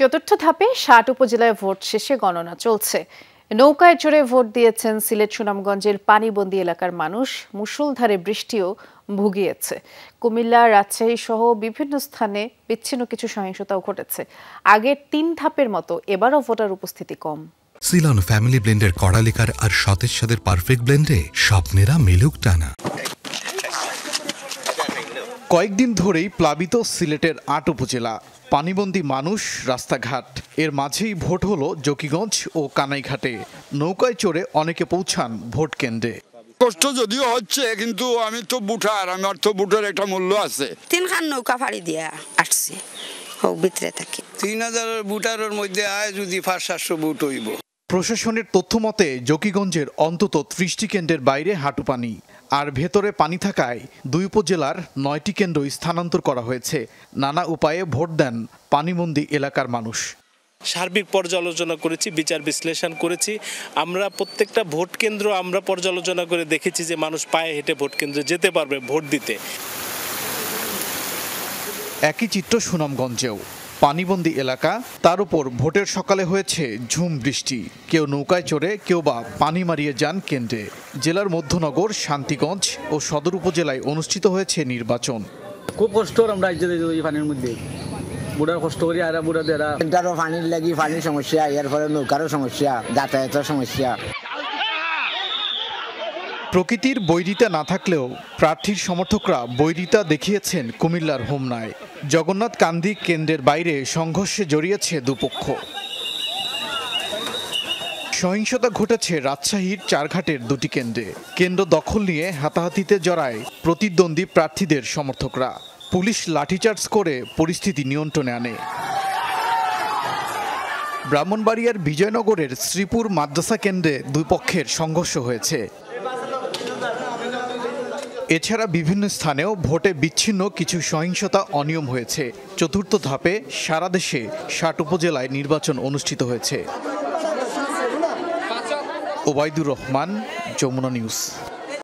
চতুর্থ ধাপে ষাট উপজেলায় ভোট শেষে গণনা চলছে নৌকায় চড়ে ভোট দিয়েছেন সিলেট সুনামগঞ্জের পানিবন্দী এলাকার মানুষ মুষলধারে বৃষ্টিও ভুগিয়েছে কুমিল্লা রাজশাহী সহ বিভিন্ন স্থানে বিচ্ছিন্ন কিছু সহিংসতাও ঘটেছে আগের তিন ধাপের মতো এবারও ভোটার উপস্থিতি কম সিলন ফ্যামিলি ব্লেন্ডের কড়ালিকার আর সতেজ সাদের পারফেক্ট ব্লেন্ডে স্বপ্নেরা মিলুক টানা কয়েকদিন ধরেই প্লাবিত সিলেটের আট উপজেলা পানিবন্দী মানুষ রাস্তাঘাট এর মাঝেই ভোট হলো জকিগঞ্জ ও কানাইঘাটে নৌকায় চড়ে অনেকে পৌঁছান ভোট কেন্দ্রে কষ্ট যদিও হচ্ছে কিন্তু আমি তো বুঠার আমার তো বুটের একটা মূল্য আছে তিনখান নৌকা ফাড়ি দিয়ে আসছি হোক ভিতরে থাকি তিন হাজার বুটারের মধ্যে আয় যদি ফার সাতশো বুট হইব প্রশাসনের তথ্য মতে জকিগঞ্জের অন্তত ত্রিশটি কেন্দ্রের বাইরে হাঁটু পানি আর ভেতরে পানি থাকায় দুই উপজেলার নয়টি কেন্দ্র স্থানান্তর করা হয়েছে নানা উপায়ে ভোট দেন পানিমন্দি এলাকার মানুষ সার্বিক পর্যালোচনা করেছি বিচার বিশ্লেষণ করেছি আমরা প্রত্যেকটা ভোট কেন্দ্র আমরা পর্যালোচনা করে দেখেছি যে মানুষ পায়ে হেঁটে ভোট কেন্দ্রে যেতে পারবে ভোট দিতে একই চিত্র সুনামগঞ্জেও পানিবন্দী এলাকা তার উপর ভোটের সকালে হয়েছে ঝুম বৃষ্টি কেউ নৌকায় চড়ে কেউ বা পানি মারিয়ে যান কেন্দ্রে জেলার মধ্যনগর শান্তিগঞ্জ ও সদর উপজেলায় অনুষ্ঠিত হয়েছে নির্বাচন খুব কষ্ট আমরা পানির মধ্যে বুড়ার কষ্ট করি আর বুড়া পানির লাগি পানির সমস্যা এর ফলে নৌকারও সমস্যা যাতায়াতের সমস্যা প্রকৃতির বৈরিতা না থাকলেও প্রার্থীর সমর্থকরা বৈরিতা দেখিয়েছেন কুমিল্লার হোমনায় জগন্নাথ কান্দি কেন্দ্রের বাইরে সংঘর্ষে জড়িয়েছে দুপক্ষ সহিংসতা ঘটেছে রাজশাহীর চারঘাটের দুটি কেন্দ্রে কেন্দ্র দখল নিয়ে হাতাহাতিতে জড়ায় প্রতিদ্বন্দ্বী প্রার্থীদের সমর্থকরা পুলিশ লাঠিচার্জ করে পরিস্থিতি নিয়ন্ত্রণে আনে ব্রাহ্মণবাড়িয়ার বিজয়নগরের শ্রীপুর মাদ্রাসা কেন্দ্রে দুই পক্ষের সংঘর্ষ হয়েছে এছাড়া বিভিন্ন স্থানেও ভোটে বিচ্ছিন্ন কিছু সহিংসতা অনিয়ম হয়েছে চতুর্থ ধাপে সারা দেশে ষাট উপজেলায় নির্বাচন অনুষ্ঠিত হয়েছে ওবায়দুর রহমান যমুনা নিউজ